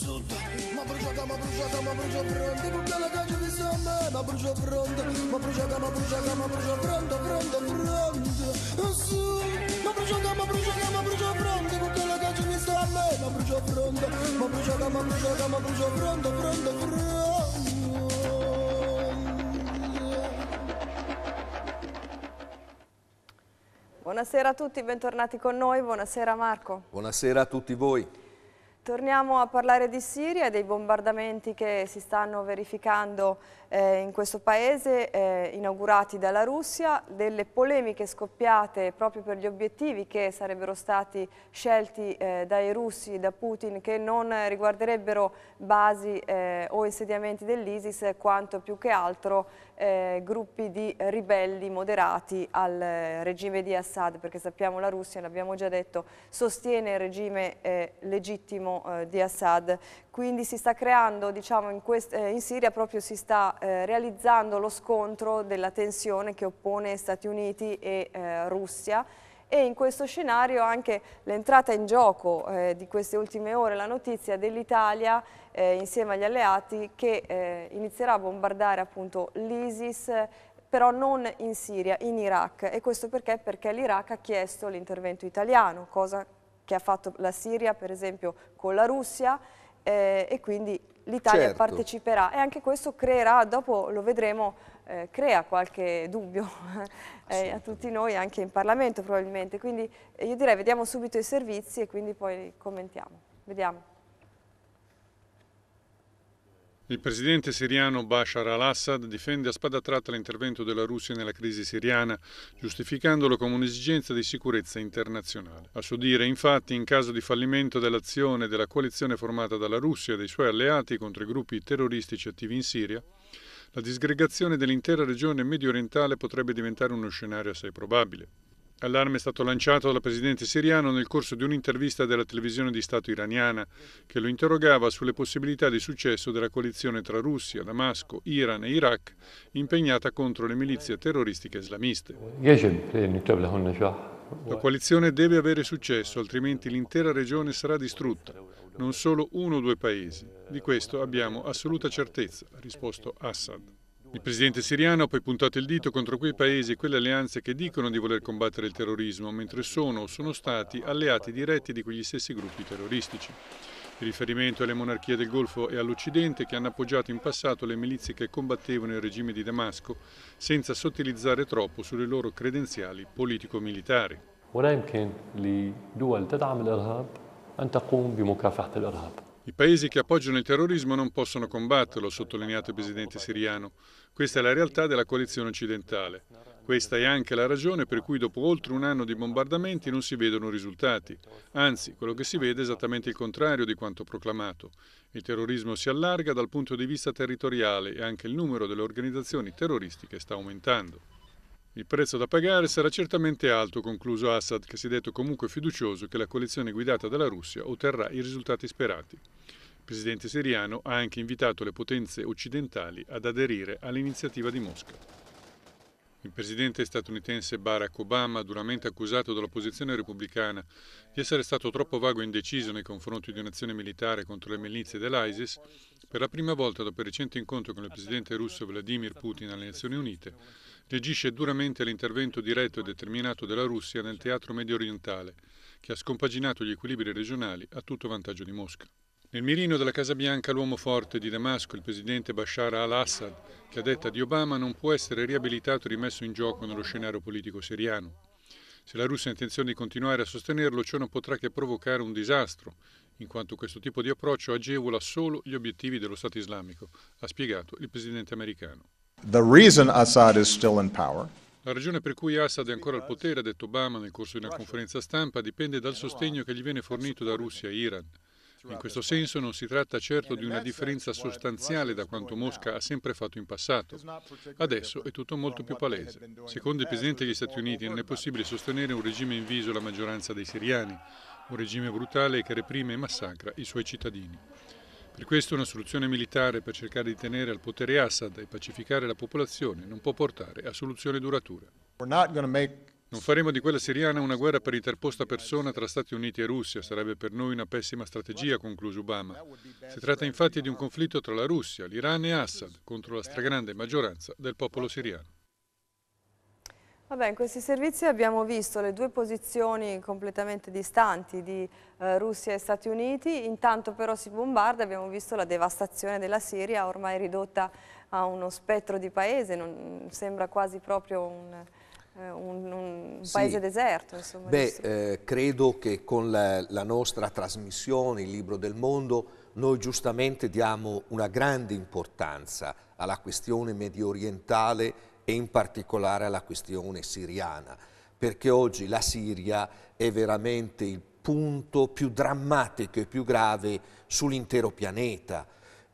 sud Ma bruciata, ma bruciata, ma brucia pronto Per la caccia di samba Ma brucia pronto Ma bruciata, ma bruciata, ma brucia pronto Pronto, pronto Sud Ma bruciata, ma bruciata, ma brucia pronto Per quella caccia di samba Ma brucia pronto Ma bruciata, ma bruciata, ma brucia pronto Pronto, pronto Buonasera a tutti, bentornati con noi. Buonasera Marco. Buonasera a tutti voi. Torniamo a parlare di Siria e dei bombardamenti che si stanno verificando eh, in questo paese eh, inaugurati dalla Russia, delle polemiche scoppiate proprio per gli obiettivi che sarebbero stati scelti eh, dai russi, da Putin, che non riguarderebbero basi eh, o insediamenti dell'ISIS, quanto più che altro eh, gruppi di ribelli moderati al regime di Assad, perché sappiamo la Russia, l'abbiamo già detto, sostiene il regime eh, legittimo di Assad, quindi si sta creando, diciamo, in, eh, in, Siria proprio si sta eh, realizzando lo scontro della tensione che oppone Stati Uniti e eh, Russia e in questo scenario anche l'entrata in gioco eh, di queste ultime ore, la notizia dell'Italia eh, insieme agli alleati che eh, inizierà a bombardare appunto l'ISIS però non in Siria, in Iraq e questo perché? Perché l'Iraq ha chiesto l'intervento italiano, cosa che ha fatto la Siria per esempio con la Russia eh, e quindi l'Italia certo. parteciperà e anche questo creerà, dopo lo vedremo, eh, crea qualche dubbio eh, a tutti noi, anche in Parlamento probabilmente. Quindi eh, io direi vediamo subito i servizi e quindi poi commentiamo. Vediamo. Il presidente siriano Bashar al-Assad difende a spada tratta l'intervento della Russia nella crisi siriana, giustificandolo come un'esigenza di sicurezza internazionale. A suo dire, infatti, in caso di fallimento dell'azione della coalizione formata dalla Russia e dei suoi alleati contro i gruppi terroristici attivi in Siria, la disgregazione dell'intera regione mediorientale potrebbe diventare uno scenario assai probabile. Allarme è stato lanciato dal presidente siriano nel corso di un'intervista della televisione di Stato iraniana, che lo interrogava sulle possibilità di successo della coalizione tra Russia, Damasco, Iran e Iraq, impegnata contro le milizie terroristiche islamiste. La coalizione deve avere successo, altrimenti l'intera regione sarà distrutta, non solo uno o due paesi. Di questo abbiamo assoluta certezza, ha risposto Assad. Il presidente siriano ha poi puntato il dito contro quei paesi e quelle alleanze che dicono di voler combattere il terrorismo, mentre sono o sono stati alleati diretti di quegli stessi gruppi terroristici. Il riferimento alle monarchie del Golfo e all'Occidente che hanno appoggiato in passato le milizie che combattevano il regime di Damasco, senza sottilizzare troppo sulle loro credenziali politico-militari. I paesi che appoggiano il terrorismo non possono combatterlo, ha sottolineato il presidente siriano. Questa è la realtà della coalizione occidentale. Questa è anche la ragione per cui dopo oltre un anno di bombardamenti non si vedono risultati. Anzi, quello che si vede è esattamente il contrario di quanto proclamato. Il terrorismo si allarga dal punto di vista territoriale e anche il numero delle organizzazioni terroristiche sta aumentando. Il prezzo da pagare sarà certamente alto, concluso Assad, che si è detto comunque fiducioso che la coalizione guidata dalla Russia otterrà i risultati sperati presidente siriano ha anche invitato le potenze occidentali ad aderire all'iniziativa di Mosca. Il presidente statunitense Barack Obama, duramente accusato dall'opposizione repubblicana di essere stato troppo vago e indeciso nei confronti di un'azione militare contro le milizie dell'ISIS, per la prima volta dopo il recente incontro con il presidente russo Vladimir Putin alle Nazioni Unite, reagisce duramente all'intervento diretto e determinato della Russia nel teatro medio orientale, che ha scompaginato gli equilibri regionali a tutto vantaggio di Mosca. Nel mirino della Casa Bianca l'uomo forte di Damasco, il presidente Bashar al-Assad, che a detta di Obama non può essere riabilitato e rimesso in gioco nello scenario politico siriano. Se la Russia ha intenzione di continuare a sostenerlo, ciò non potrà che provocare un disastro, in quanto questo tipo di approccio agevola solo gli obiettivi dello Stato islamico, ha spiegato il presidente americano. La ragione per cui Assad è ancora al potere, ha detto Obama nel corso di una conferenza stampa, dipende dal sostegno che gli viene fornito da Russia e Iran. In questo senso non si tratta certo di una differenza sostanziale da quanto Mosca ha sempre fatto in passato. Adesso è tutto molto più palese. Secondo il Presidente degli Stati Uniti non è possibile sostenere un regime inviso alla maggioranza dei siriani, un regime brutale che reprime e massacra i suoi cittadini. Per questo una soluzione militare per cercare di tenere al potere Assad e pacificare la popolazione non può portare a soluzione duratura. soluzioni durature. Non faremo di quella siriana una guerra per interposta persona tra Stati Uniti e Russia, sarebbe per noi una pessima strategia, concluse Obama. Si tratta infatti di un conflitto tra la Russia, l'Iran e Assad contro la stragrande maggioranza del popolo siriano. Vabbè, in questi servizi abbiamo visto le due posizioni completamente distanti di eh, Russia e Stati Uniti, intanto però si bombarda, abbiamo visto la devastazione della Siria ormai ridotta a uno spettro di paese, non, sembra quasi proprio un eh, un, un sì. paese deserto. Insomma, Beh, eh, credo che con la, la nostra trasmissione, il libro del mondo, noi giustamente diamo una grande importanza alla questione medio orientale e in particolare alla questione siriana, perché oggi la Siria è veramente il punto più drammatico e più grave sull'intero pianeta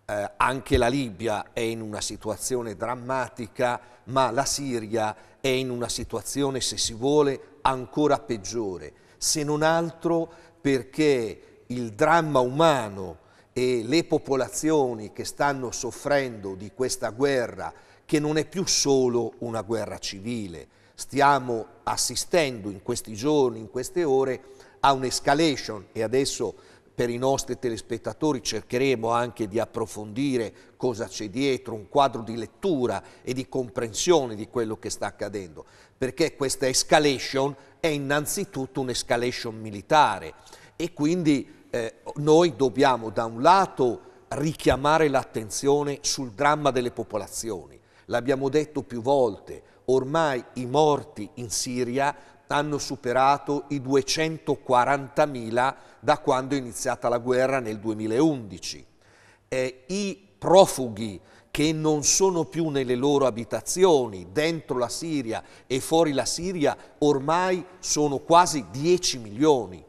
eh, anche la Libia è in una situazione drammatica, ma la Siria è in una situazione, se si vuole, ancora peggiore, se non altro perché il dramma umano e le popolazioni che stanno soffrendo di questa guerra, che non è più solo una guerra civile, stiamo assistendo in questi giorni, in queste ore, a un'escalation e adesso per i nostri telespettatori cercheremo anche di approfondire cosa c'è dietro, un quadro di lettura e di comprensione di quello che sta accadendo, perché questa escalation è innanzitutto un'escalation militare e quindi eh, noi dobbiamo da un lato richiamare l'attenzione sul dramma delle popolazioni, l'abbiamo detto più volte, ormai i morti in Siria hanno superato i 240.000 da quando è iniziata la guerra nel 2011. Eh, I profughi che non sono più nelle loro abitazioni, dentro la Siria e fuori la Siria, ormai sono quasi 10 milioni.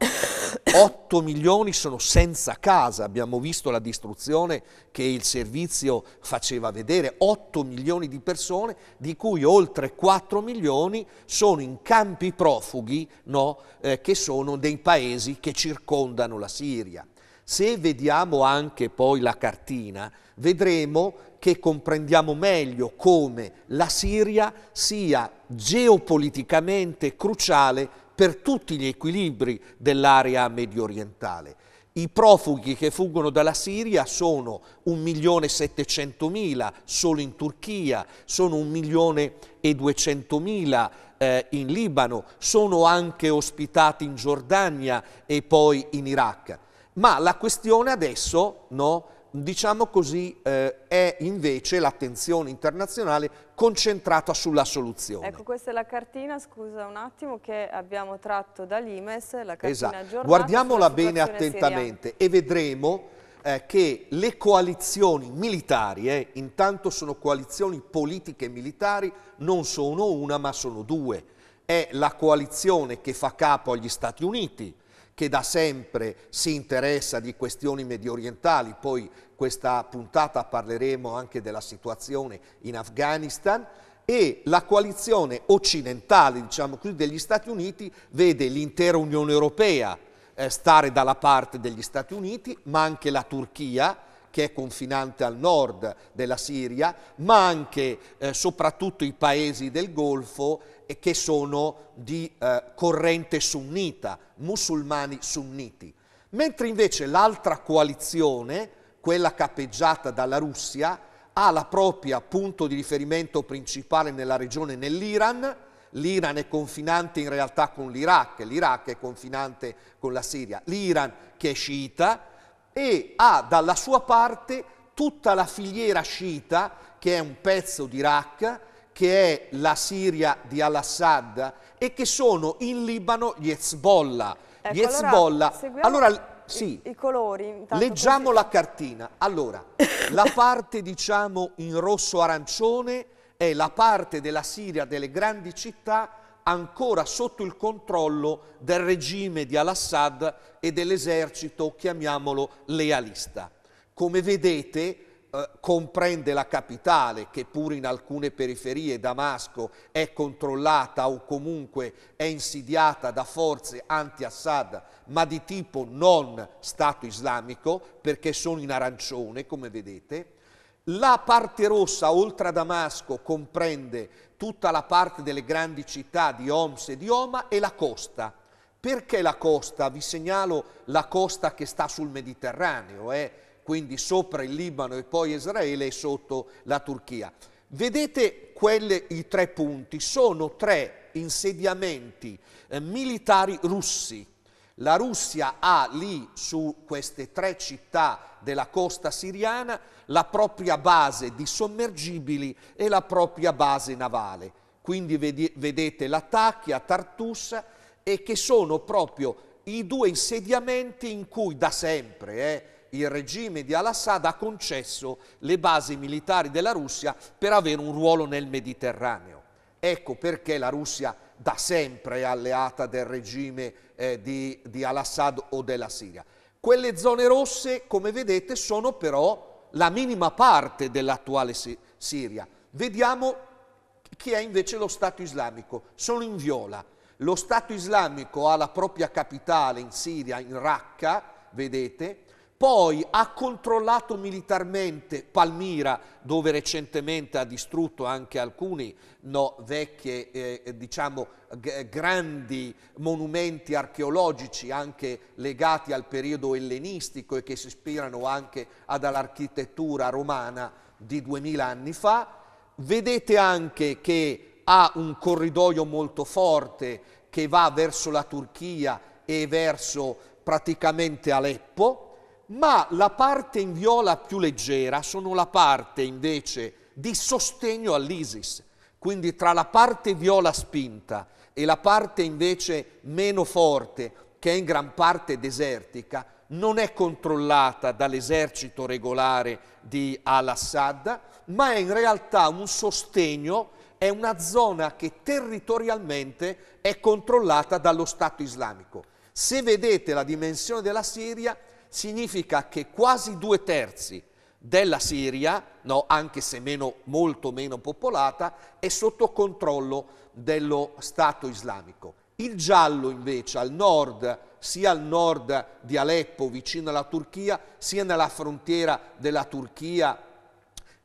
8 milioni sono senza casa, abbiamo visto la distruzione che il servizio faceva vedere, 8 milioni di persone, di cui oltre 4 milioni sono in campi profughi no, eh, che sono dei paesi che circondano la Siria. Se vediamo anche poi la cartina, vedremo che comprendiamo meglio come la Siria sia geopoliticamente cruciale per tutti gli equilibri dell'area medio orientale. I profughi che fuggono dalla Siria sono 1.700.000 solo in Turchia, sono 1.200.000 eh, in Libano, sono anche ospitati in Giordania e poi in Iraq. Ma la questione adesso no, diciamo così, eh, è invece l'attenzione internazionale concentrata sulla soluzione. Ecco, questa è la cartina, scusa un attimo, che abbiamo tratto dall'IMES, la cartina esatto. aggiornata. Guardiamola bene attentamente siriana. e vedremo eh, che le coalizioni militari, eh, intanto sono coalizioni politiche e militari, non sono una ma sono due. È la coalizione che fa capo agli Stati Uniti, che da sempre si interessa di questioni mediorientali, poi questa puntata parleremo anche della situazione in Afghanistan, e la coalizione occidentale, diciamo così, degli Stati Uniti vede l'intera Unione Europea eh, stare dalla parte degli Stati Uniti, ma anche la Turchia, che è confinante al nord della Siria, ma anche eh, soprattutto i paesi del Golfo eh, che sono di eh, corrente sunnita, musulmani sunniti. Mentre invece l'altra coalizione, quella capeggiata dalla Russia, ha la propria punto di riferimento principale nella regione nell'Iran, l'Iran è confinante in realtà con l'Iraq, l'Iraq è confinante con la Siria, l'Iran che è sciita, e ha dalla sua parte tutta la filiera sciita, che è un pezzo di Iraq, che è la Siria di Al-Assad e che sono in Libano gli Hezbollah. Ecco, gli Hezbollah. Allora, allora i, i colori, leggiamo così. la cartina. Allora, la parte diciamo in rosso-arancione è la parte della Siria delle grandi città ancora sotto il controllo del regime di Al-Assad e dell'esercito, chiamiamolo lealista. Come vedete, eh, comprende la capitale, che pur in alcune periferie, Damasco, è controllata o comunque è insidiata da forze anti-Assad, ma di tipo non Stato islamico, perché sono in arancione, come vedete. La parte rossa, oltre a Damasco, comprende tutta la parte delle grandi città di Homs e di Oma e la costa. Perché la costa? Vi segnalo la costa che sta sul Mediterraneo, eh? quindi sopra il Libano e poi Israele e sotto la Turchia. Vedete quelle, i tre punti, sono tre insediamenti eh, militari russi la Russia ha lì su queste tre città della costa siriana la propria base di sommergibili e la propria base navale. Quindi vedete l'attacchi a Tartus e che sono proprio i due insediamenti in cui da sempre eh, il regime di Al-Assad ha concesso le basi militari della Russia per avere un ruolo nel Mediterraneo. Ecco perché la Russia da sempre alleata del regime eh, di, di Al-Assad o della Siria. Quelle zone rosse, come vedete, sono però la minima parte dell'attuale Siria. Vediamo chi è invece lo Stato islamico. Sono in viola. Lo Stato islamico ha la propria capitale in Siria, in Raqqa, vedete, poi ha controllato militarmente Palmira, dove recentemente ha distrutto anche alcuni no, vecchi, eh, diciamo, g- grandi monumenti archeologici, anche legati al periodo ellenistico e che si ispirano anche all'architettura romana di duemila anni fa. Vedete anche che ha un corridoio molto forte che va verso la Turchia e verso praticamente Aleppo ma la parte in viola più leggera sono la parte invece di sostegno all'ISIS. Quindi tra la parte viola spinta e la parte invece meno forte, che è in gran parte desertica, non è controllata dall'esercito regolare di al-Assad, ma è in realtà un sostegno, è una zona che territorialmente è controllata dallo Stato islamico. Se vedete la dimensione della Siria, significa che quasi due terzi della Siria, no, anche se meno, molto meno popolata, è sotto controllo dello Stato islamico. Il giallo invece al nord, sia al nord di Aleppo, vicino alla Turchia, sia nella frontiera della Turchia,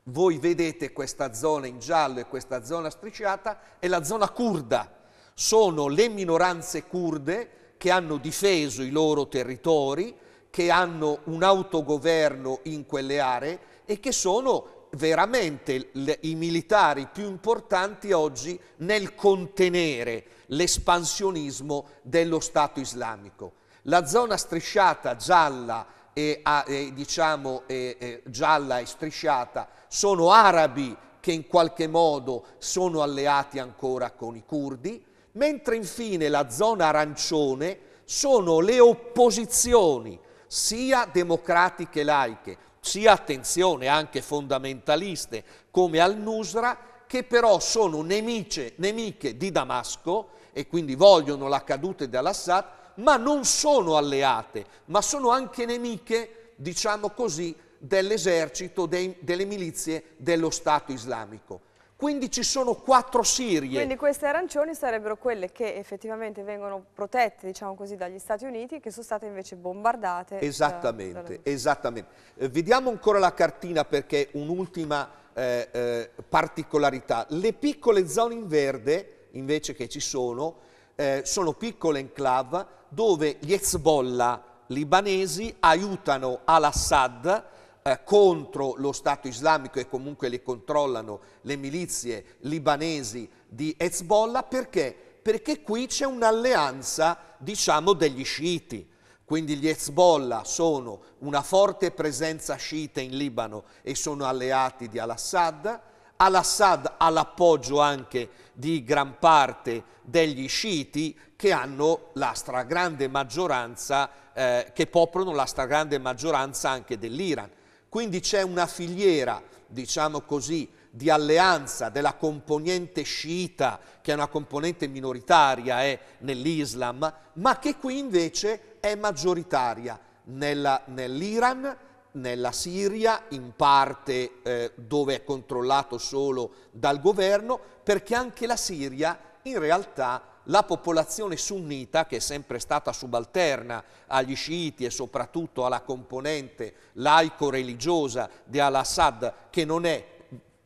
voi vedete questa zona in giallo e questa zona strisciata, è la zona curda. Sono le minoranze curde che hanno difeso i loro territori, che hanno un autogoverno in quelle aree e che sono veramente le, i militari più importanti oggi nel contenere l'espansionismo dello Stato islamico. La zona strisciata gialla e, e diciamo e, e, gialla e strisciata sono arabi che in qualche modo sono alleati ancora con i curdi, mentre infine la zona arancione sono le opposizioni sia democratiche laiche, sia attenzione anche fondamentaliste come al-Nusra, che però sono nemiche, nemiche di Damasco e quindi vogliono la caduta di al-Assad, ma non sono alleate, ma sono anche nemiche, diciamo così, dell'esercito, dei, delle milizie dello Stato islamico quindi ci sono quattro sirie. Quindi queste arancioni sarebbero quelle che effettivamente vengono protette, diciamo così, dagli Stati Uniti che sono state invece bombardate. Eh, esattamente, da, esattamente. Eh, vediamo ancora la cartina perché un'ultima eh, eh, particolarità. Le piccole zone in verde, invece che ci sono, eh, sono piccole enclave dove gli Hezbollah libanesi aiutano al-Assad eh, contro lo Stato islamico e comunque le controllano le milizie libanesi di Hezbollah, perché? Perché qui c'è un'alleanza, diciamo, degli sciiti. Quindi gli Hezbollah sono una forte presenza sciita in Libano e sono alleati di Al-Assad. Al-Assad ha l'appoggio anche di gran parte degli sciiti che hanno la stragrande maggioranza, eh, che popolano la stragrande maggioranza anche dell'Iran. Quindi c'è una filiera, diciamo così, di alleanza della componente sciita, che è una componente minoritaria eh, nell'Islam, ma che qui invece è maggioritaria nella, nell'Iran, nella Siria, in parte eh, dove è controllato solo dal governo, perché anche la Siria in realtà è la popolazione sunnita, che è sempre stata subalterna agli sciiti e soprattutto alla componente laico-religiosa di Al-Assad, che non è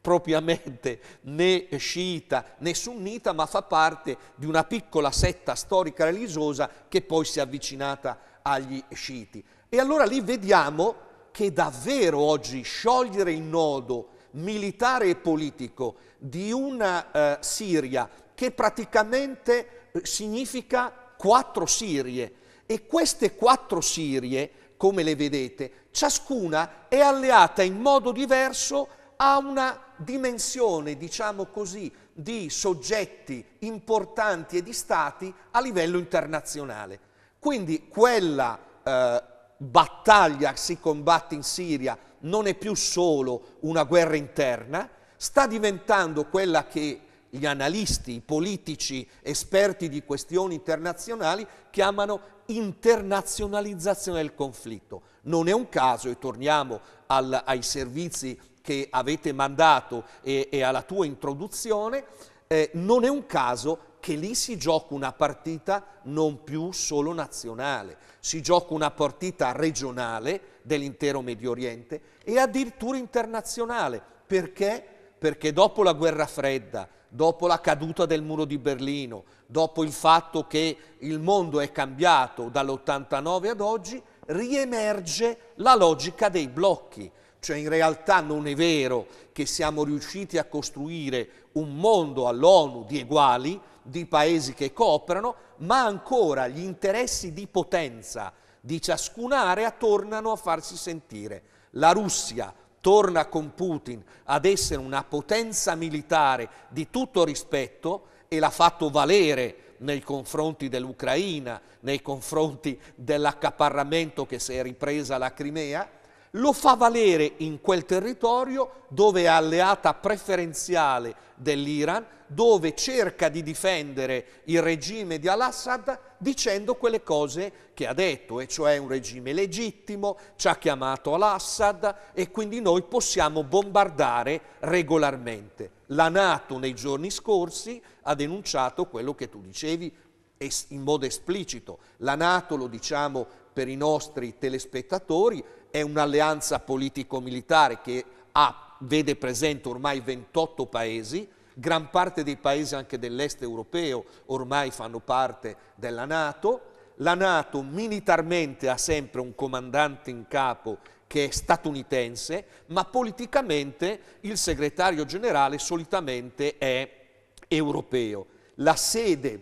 propriamente né sciita né sunnita, ma fa parte di una piccola setta storica religiosa che poi si è avvicinata agli sciiti. E allora lì vediamo che davvero oggi sciogliere il nodo militare e politico di una eh, Siria che praticamente eh, significa quattro Sirie. E queste quattro Sirie, come le vedete, ciascuna è alleata in modo diverso a una dimensione, diciamo così, di soggetti importanti e di stati a livello internazionale. Quindi quella eh, battaglia che si combatte in Siria non è più solo una guerra interna, sta diventando quella che gli analisti, i politici, esperti di questioni internazionali chiamano internazionalizzazione del conflitto. Non è un caso, e torniamo al, ai servizi che avete mandato e, e alla tua introduzione, eh, non è un caso che lì si gioca una partita non più solo nazionale, si gioca una partita regionale dell'intero Medio Oriente e addirittura internazionale, perché perché dopo la guerra fredda, dopo la caduta del muro di Berlino, dopo il fatto che il mondo è cambiato dall'89 ad oggi, riemerge la logica dei blocchi. Cioè in realtà non è vero che siamo riusciti a costruire un mondo all'ONU di uguali, di paesi che cooperano, ma ancora gli interessi di potenza di ciascun'area tornano a farsi sentire. La Russia torna con Putin ad essere una potenza militare di tutto rispetto e l'ha fatto valere nei confronti dell'Ucraina, nei confronti dell'accaparramento che si è ripresa la Crimea, lo fa valere in quel territorio dove è alleata preferenziale dell'Iran, dove cerca di difendere il regime di al-Assad dicendo quelle cose che ha detto, e cioè un regime legittimo, ci ha chiamato al-Assad e quindi noi possiamo bombardare regolarmente. La Nato nei giorni scorsi ha denunciato quello che tu dicevi in modo esplicito. La Nato, lo diciamo per i nostri telespettatori, è un'alleanza politico-militare che ha, vede presente ormai 28 paesi, gran parte dei paesi anche dell'est europeo ormai fanno parte della Nato, la Nato militarmente ha sempre un comandante in capo che è statunitense, ma politicamente il segretario generale solitamente è europeo. La sede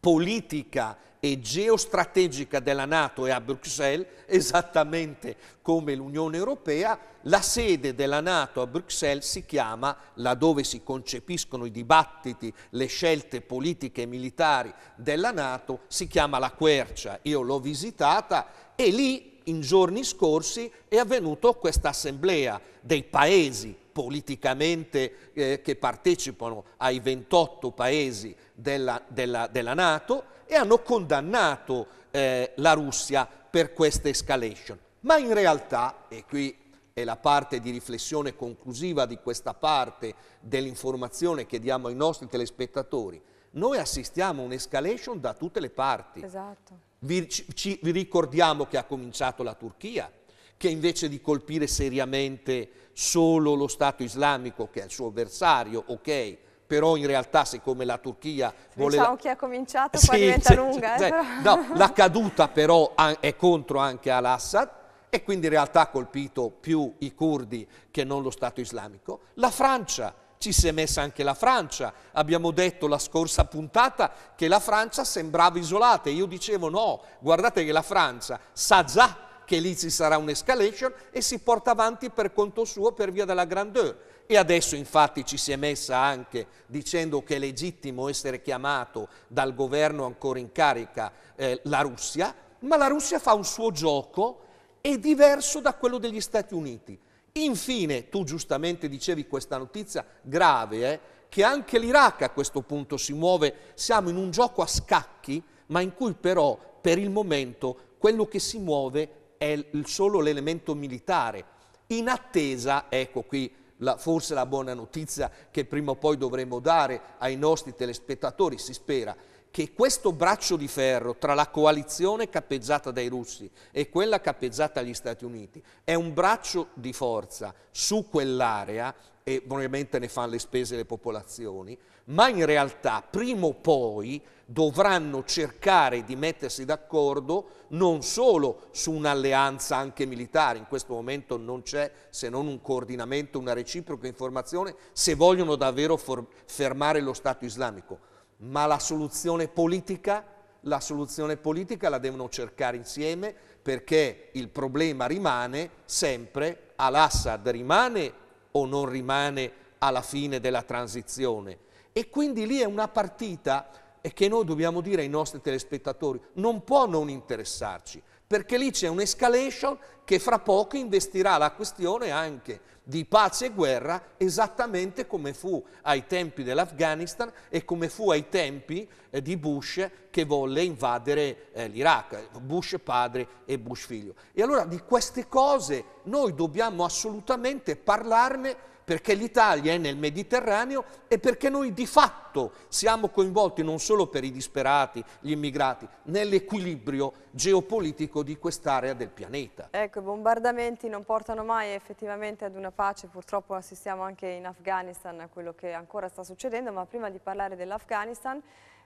politica e geostrategica della Nato è a Bruxelles, esattamente come l'Unione Europea, la sede della Nato a Bruxelles si chiama, laddove si concepiscono i dibattiti, le scelte politiche e militari della Nato, si chiama la Quercia. Io l'ho visitata e lì in giorni scorsi è avvenuta questa assemblea dei paesi politicamente eh, che partecipano ai 28 paesi della, della, della Nato e hanno condannato eh, la Russia per questa escalation. Ma in realtà, e qui è la parte di riflessione conclusiva di questa parte dell'informazione che diamo ai nostri telespettatori, noi assistiamo a un'escalation da tutte le parti. Esatto. Vi, ci, vi ricordiamo che ha cominciato la Turchia, che invece di colpire seriamente solo lo Stato islamico che è il suo avversario, ok, però in realtà siccome la Turchia vuole... Diciamo chi ha cominciato sì, poi diventa lunga. Eh, no, la caduta però è contro anche al-Assad e quindi in realtà ha colpito più i curdi che non lo Stato islamico. La Francia, ci si è messa anche la Francia, abbiamo detto la scorsa puntata che la Francia sembrava isolata, e io dicevo no, guardate che la Francia sa già che lì ci sarà un'escalation e si porta avanti per conto suo per via della grandeur. E adesso infatti ci si è messa anche dicendo che è legittimo essere chiamato dal governo ancora in carica eh, la Russia, ma la Russia fa un suo gioco è diverso da quello degli Stati Uniti. Infine, tu giustamente dicevi questa notizia grave, eh, che anche l'Iraq a questo punto si muove, siamo in un gioco a scacchi, ma in cui però per il momento quello che si muove è solo l'elemento militare. In attesa, ecco qui la, forse la buona notizia che prima o poi dovremo dare ai nostri telespettatori, si spera, che questo braccio di ferro tra la coalizione cappeggiata dai russi e quella cappeggiata dagli Stati Uniti è un braccio di forza su quell'area, e ovviamente ne fanno le spese le popolazioni, ma in realtà prima o poi dovranno cercare di mettersi d'accordo non solo su un'alleanza anche militare, in questo momento non c'è se non un coordinamento, una reciproca informazione, se vogliono davvero fermare lo Stato islamico, ma la soluzione politica, la soluzione politica la devono cercare insieme perché il problema rimane sempre, al-Assad rimane o non rimane alla fine della transizione? E quindi lì è una partita che noi dobbiamo dire ai nostri telespettatori, non può non interessarci, perché lì c'è un'escalation che fra poco investirà la questione anche di pace e guerra esattamente come fu ai tempi dell'Afghanistan e come fu ai tempi eh, di Bush che volle invadere eh, l'Iraq, Bush padre e Bush figlio. E allora di queste cose noi dobbiamo assolutamente parlarne perché l'Italia è nel Mediterraneo e perché noi di fatto siamo coinvolti non solo per i disperati, gli immigrati, nell'equilibrio geopolitico di quest'area del pianeta. Ecco, i bombardamenti non portano mai effettivamente ad una pace, purtroppo assistiamo anche in Afghanistan a quello che ancora sta succedendo, ma prima di parlare dell'Afghanistan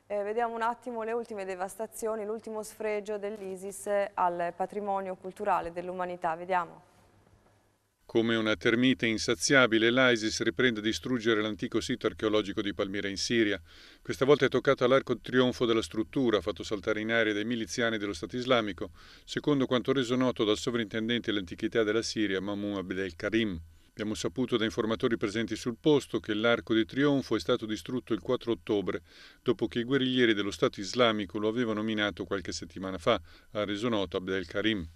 eh, vediamo un attimo le ultime devastazioni, l'ultimo sfregio dell'ISIS al patrimonio culturale dell'umanità, vediamo. Come una termite insaziabile, l'ISIS riprende a distruggere l'antico sito archeologico di Palmira in Siria. Questa volta è toccato all'arco trionfo della struttura, fatto saltare in aria dai miliziani dello Stato islamico, secondo quanto reso noto dal sovrintendente dell'antichità della Siria, Mahmoud Abdel Karim. Abbiamo saputo da informatori presenti sul posto che l'arco di trionfo è stato distrutto il 4 ottobre, dopo che i guerriglieri dello Stato islamico lo avevano minato qualche settimana fa, ha reso noto Abdel Karim.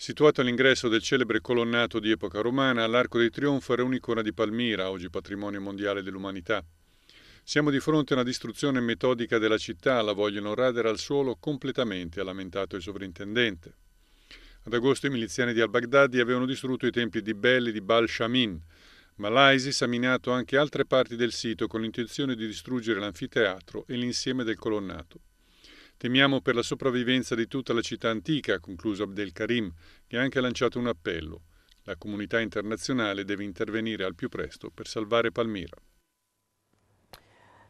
Situato all'ingresso del celebre colonnato di epoca romana, l'Arco del Trionfo era un'icona di Palmira, oggi patrimonio mondiale dell'umanità. Siamo di fronte a una distruzione metodica della città, la vogliono radere al suolo completamente, ha lamentato il sovrintendente. Ad agosto i miliziani di al-Baghdadi avevano distrutto i templi di Bel e di Baal-Shamin, ma l'ISIS ha minato anche altre parti del sito con l'intenzione di distruggere l'anfiteatro e l'insieme del colonnato. Temiamo per la sopravvivenza di tutta la città antica, concluso Abdel Karim, che ha anche lanciato un appello. La comunità internazionale deve intervenire al più presto per salvare Palmira.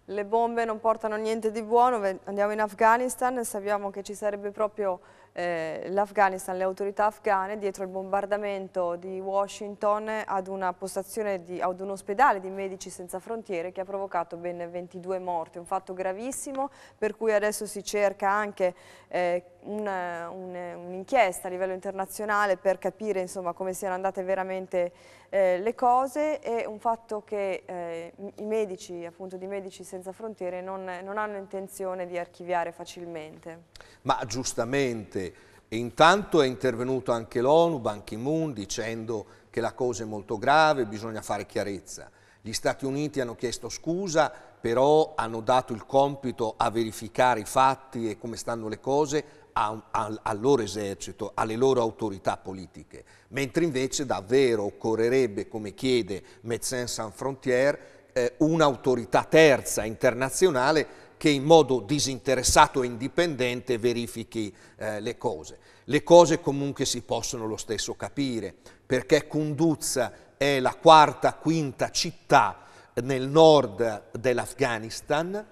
Le bombe non portano niente di buono, andiamo in Afghanistan, sappiamo che ci sarebbe proprio eh, l'Afghanistan, le autorità afghane dietro il bombardamento di Washington ad, di, ad un ospedale di Medici Senza Frontiere che ha provocato ben 22 morti, un fatto gravissimo per cui adesso si cerca anche eh, un'inchiesta un, un a livello internazionale per capire insomma, come siano andate veramente eh, le cose e un fatto che eh, i medici appunto, di Medici Senza Frontiere non, non hanno intenzione di archiviare facilmente. Ma giustamente e intanto è intervenuto anche l'ONU, Ban Ki-moon, dicendo che la cosa è molto grave, bisogna fare chiarezza. Gli Stati Uniti hanno chiesto scusa, però hanno dato il compito a verificare i fatti e come stanno le cose a, a, al loro esercito, alle loro autorità politiche, mentre invece davvero occorrerebbe, come chiede Médecins Sans Frontières, eh, un'autorità terza internazionale che in modo disinteressato e indipendente verifichi eh, le cose. Le cose comunque si possono lo stesso capire, perché Kunduz è la quarta, quinta città nel nord dell'Afghanistan,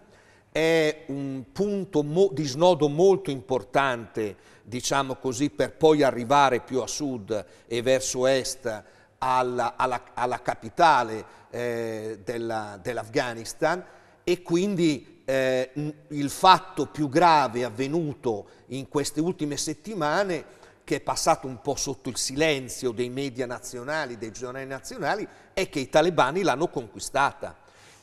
è un punto mo- di snodo molto importante, diciamo così, per poi arrivare più a sud e verso est alla, alla, alla capitale eh, della, dell'Afghanistan e quindi eh, il fatto più grave avvenuto in queste ultime settimane, che è passato un po' sotto il silenzio dei media nazionali, dei giornali nazionali, è che i talebani l'hanno conquistata.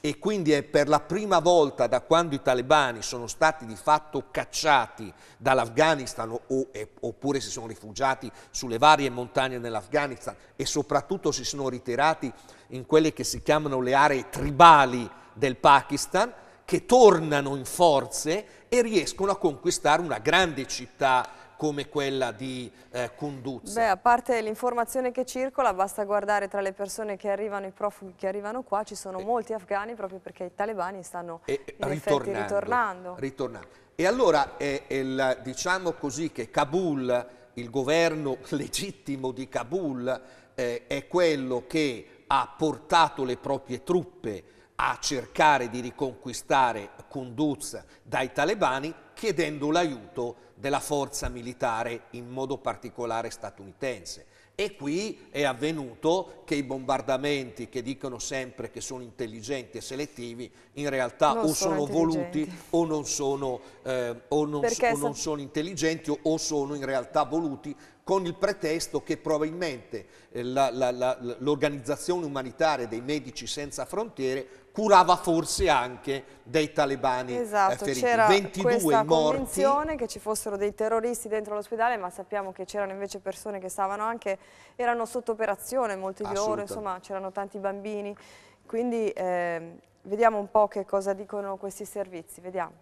E quindi è per la prima volta da quando i talebani sono stati di fatto cacciati dall'Afghanistan o, e, oppure si sono rifugiati sulle varie montagne dell'Afghanistan e soprattutto si sono ritirati in quelle che si chiamano le aree tribali del Pakistan, che tornano in forze e riescono a conquistare una grande città come quella di eh, Kunduz. Beh, a parte l'informazione che circola, basta guardare tra le persone che arrivano, i profughi che arrivano qua, ci sono e, eh. molti afghani proprio perché i talebani stanno ritornando, ritornando, ritornando. E allora, è, è il, diciamo così, che Kabul, il governo legittimo di Kabul, eh, è quello che ha portato le proprie truppe a cercare di riconquistare Kunduz dai talebani chiedendo l'aiuto della forza militare, in modo particolare statunitense. E qui è avvenuto che i bombardamenti che dicono sempre che sono intelligenti e selettivi in realtà non o sono, sono voluti o non sono, eh, o non, o non sono intelligenti o sono in realtà voluti con il pretesto che probabilmente eh, l'organizzazione umanitaria dei Medici Senza Frontiere curava forse anche dei talebani eh, esatto, feriti. c'era 22 questa morti. convinzione che ci fossero dei terroristi dentro l'ospedale, ma sappiamo che c'erano invece persone che stavano anche, erano sotto operazione, molti di loro, insomma c'erano tanti bambini, quindi eh, vediamo un po' che cosa dicono questi servizi, vediamo.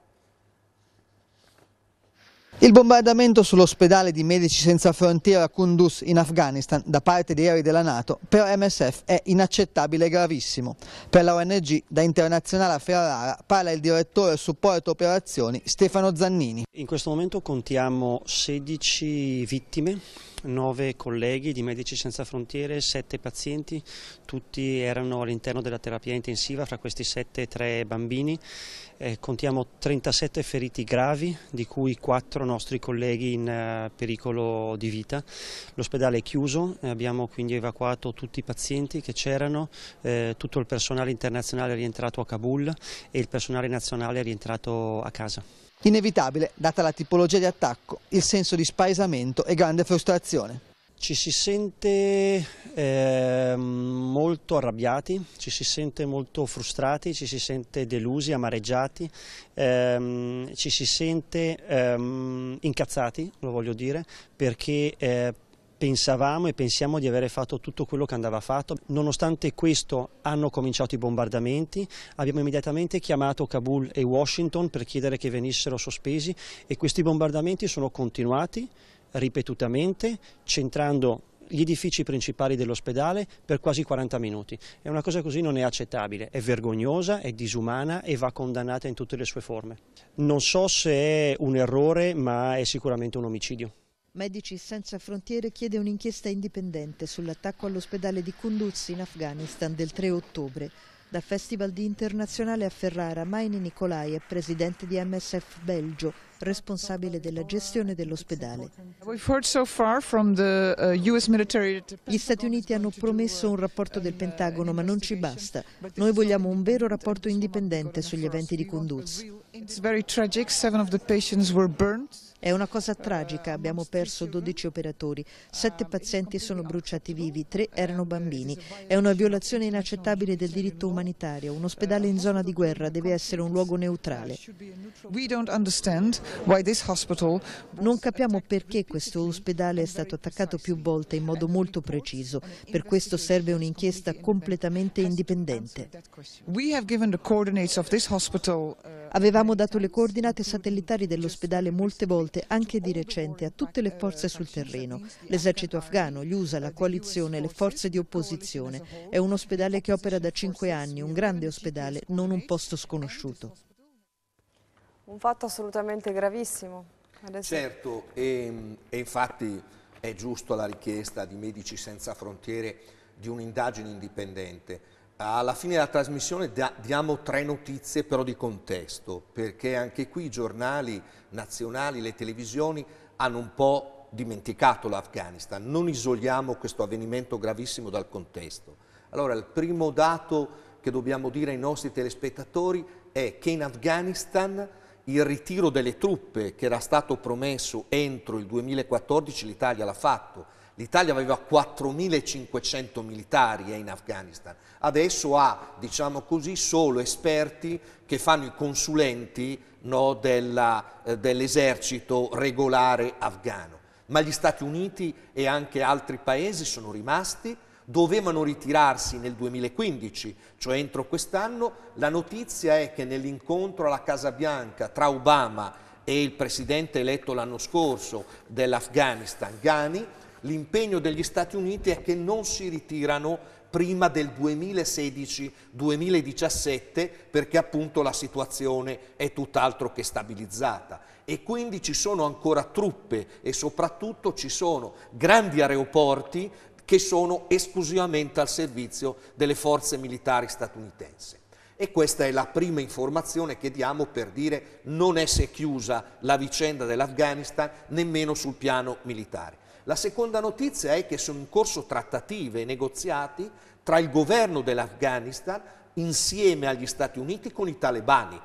Il bombardamento sull'ospedale di Medici Senza Frontiera Kunduz in Afghanistan da parte di aerei della Nato per MSF è inaccettabile e gravissimo. Per la ONG da Internazionale a Ferrara parla il direttore supporto operazioni Stefano Zannini. In questo momento contiamo 16 vittime 9 colleghi di Medici Senza Frontiere, 7 pazienti, tutti erano all'interno della terapia intensiva, fra questi 7 3 bambini. Eh, contiamo 37 feriti gravi, di cui 4 nostri colleghi in uh, pericolo di vita. L'ospedale è chiuso, eh, abbiamo quindi evacuato tutti i pazienti che c'erano, eh, tutto il personale internazionale è rientrato a Kabul e il personale nazionale è rientrato a casa. Inevitabile, data la tipologia di attacco, il senso di spaesamento e grande frustrazione. Ci si sente eh, molto arrabbiati, ci si sente molto frustrati, ci si sente delusi, amareggiati, ehm, ci si sente ehm, incazzati, lo voglio dire, perché eh, pensavamo e pensiamo di avere fatto tutto quello che andava fatto. Nonostante questo hanno cominciato i bombardamenti, abbiamo immediatamente chiamato Kabul e Washington per chiedere che venissero sospesi e questi bombardamenti sono continuati ripetutamente, centrando gli edifici principali dell'ospedale per quasi 40 minuti. E una cosa così non è accettabile, è vergognosa, è disumana e va condannata in tutte le sue forme. Non so se è un errore, ma è sicuramente un omicidio. Medici Senza Frontiere chiede un'inchiesta indipendente sull'attacco all'ospedale di Kunduz in Afghanistan del 3 ottobre. Da Festival di Internazionale a Ferrara, Maini Nicolai è presidente di MSF Belgio, responsabile della gestione dell'ospedale. Uh, Gli Stati Uniti hanno promesso un rapporto del Pentagono, ma non ci basta. Noi vogliamo un vero rapporto indipendente sugli eventi di Kunduz. It's very tragic. Seven of the patients were è una cosa tragica, abbiamo perso 12 operatori, 7 pazienti sono bruciati vivi, 3 erano bambini. È una violazione inaccettabile del diritto umanitario. Un ospedale in zona di guerra deve essere un luogo neutrale. Non capiamo perché questo ospedale è stato attaccato più volte in modo molto preciso. Per questo serve un'inchiesta completamente indipendente. Uh, Avevamo dato le coordinate satellitari dell'ospedale molte volte volte, anche di recente, a tutte le forze sul terreno, l'esercito afghano, gli USA, la coalizione, le forze di opposizione. È un ospedale che opera da cinque anni, un grande ospedale, non un posto sconosciuto. Un fatto assolutamente gravissimo. Adesso... Certo, e, e infatti è giusta la richiesta di Medici Senza Frontiere di un'indagine indipendente alla fine della trasmissione diamo tre notizie però di contesto, perché anche qui i giornali nazionali, le televisioni hanno un po' dimenticato l'Afghanistan. Non isoliamo questo avvenimento gravissimo dal contesto. Allora il primo dato che dobbiamo dire ai nostri telespettatori è che in Afghanistan il ritiro delle truppe che era stato promesso entro il 2014 l'Italia l'ha fatto L'Italia aveva 4.500 militari eh, in Afghanistan, adesso ha, diciamo così, solo esperti che fanno i consulenti no, eh, dell'esercito eh, dell regolare afghano. Ma gli Stati Uniti e anche altri paesi sono rimasti, dovevano ritirarsi nel 2015, cioè entro quest'anno. La notizia è che nell'incontro alla Casa Bianca tra Obama e il presidente eletto l'anno scorso dell'Afghanistan, Ghani, L'impegno degli Stati Uniti è che non si ritirano prima del 2016-2017 perché appunto la situazione è tutt'altro che stabilizzata e quindi ci sono ancora truppe e soprattutto ci sono grandi aeroporti che sono esclusivamente al servizio delle forze militari statunitense. E questa è la prima informazione che diamo per dire non è se chiusa la vicenda dell'Afghanistan nemmeno sul piano militare. La seconda notizia è che sono in corso trattative e negoziati tra il governo dell'Afghanistan insieme agli Stati Uniti con i talebani.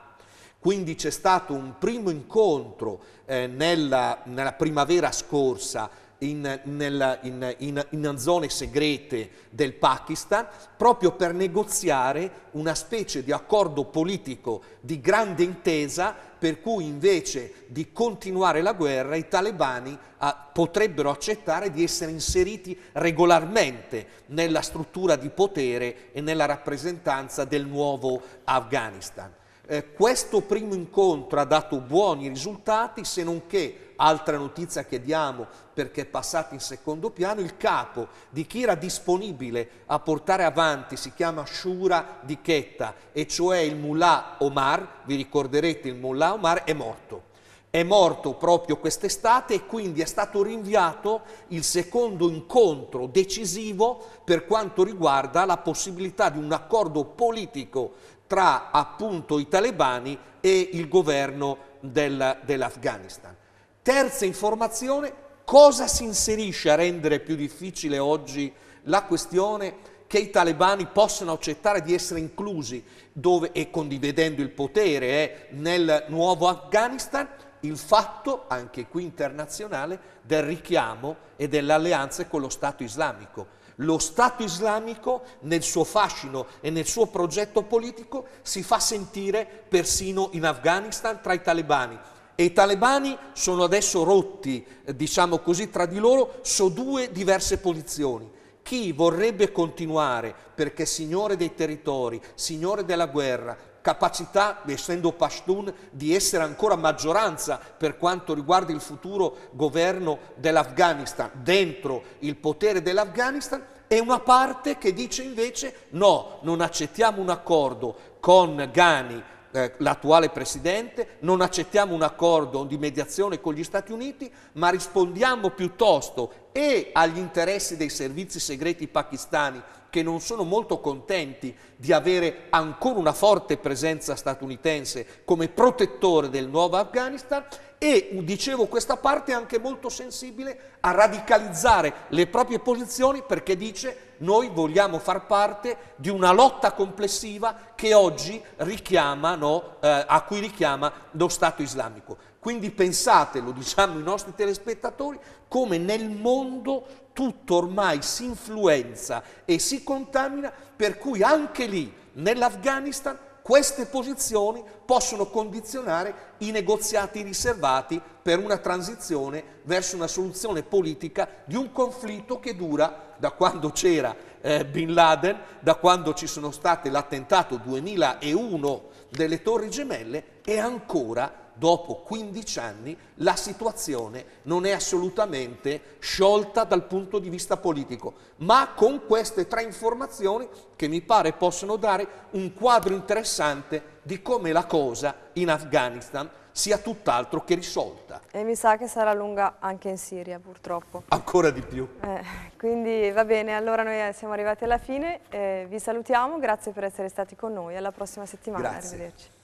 Quindi c'è stato un primo incontro eh, nella, nella primavera scorsa in, nella, in, in, in, zone segrete del Pakistan proprio per negoziare una specie di accordo politico di grande intesa per cui invece di continuare la guerra i talebani a, ah, potrebbero accettare di essere inseriti regolarmente nella struttura di potere e nella rappresentanza del nuovo Afghanistan. Eh, questo primo incontro ha dato buoni risultati, se non che, altra notizia che diamo perché è passato in secondo piano, il capo di chi era disponibile a portare avanti si chiama Shura di Chetta, e cioè il mullah Omar, vi ricorderete il mullah Omar, è morto è morto proprio quest'estate e quindi è stato rinviato il secondo incontro decisivo per quanto riguarda la possibilità di un accordo politico tra appunto i talebani e il governo del, dell'Afghanistan. Terza informazione, cosa si inserisce a rendere più difficile oggi la questione che i talebani possano accettare di essere inclusi dove, e condividendo il potere eh, nel nuovo Afghanistan? il fatto, anche qui internazionale, del richiamo e delle alleanze con lo Stato islamico. Lo Stato islamico nel suo fascino e nel suo progetto politico si fa sentire persino in Afghanistan tra i talebani. E i talebani sono adesso rotti, eh, diciamo così, tra di loro su due diverse posizioni chi vorrebbe continuare perché signore dei territori, signore della guerra, capacità, essendo Pashtun, di essere ancora maggioranza per quanto riguarda il futuro governo dell'Afghanistan, dentro il potere dell'Afghanistan, e una parte che dice invece no, non accettiamo un accordo con Ghani, eh, l'attuale presidente, non accettiamo un accordo di mediazione con gli Stati Uniti, ma rispondiamo piuttosto e agli interessi dei servizi segreti pakistani che non sono molto contenti di avere ancora una forte presenza statunitense come protettore del nuovo Afghanistan e, dicevo, questa parte è anche molto sensibile a radicalizzare le proprie posizioni perché dice noi vogliamo far parte di una lotta complessiva che oggi richiama, no, eh, a cui richiama lo Stato islamico. Quindi pensate, lo diciamo i nostri telespettatori, come nel mondo tutto ormai si influenza e si contamina, per cui anche lì, nell'Afghanistan, queste posizioni possono condizionare i negoziati riservati per una transizione verso una soluzione politica di un conflitto che dura da quando c'era eh, Bin Laden, da quando ci sono state l'attentato 2001 delle Torri Gemelle e ancora dopo 15 anni la situazione non è assolutamente sciolta dal punto di vista politico, ma con queste tre informazioni che mi pare possono dare un quadro interessante di come la cosa in Afghanistan sia tutt'altro che risolta. E mi sa che sarà lunga anche in Siria purtroppo. Ancora di più. Eh, quindi va bene, allora noi siamo arrivati alla fine, eh, vi salutiamo, grazie per essere stati con noi, alla prossima settimana, grazie. arrivederci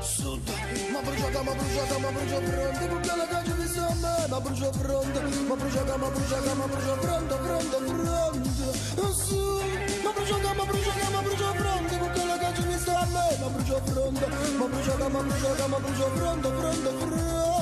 sud Ma bruciata, ma bruciata, ma brucia fronte Perché la caccia di samba Ma brucia fronte Ma bruciata, ma bruciata, ma brucia fronte Fronte, fronte Sud Ma bruciata, ma bruciata, ma brucia fronte Perché la caccia di samba Ma brucia fronte Ma bruciata, ma bruciata, ma brucia fronte Fronte, fronte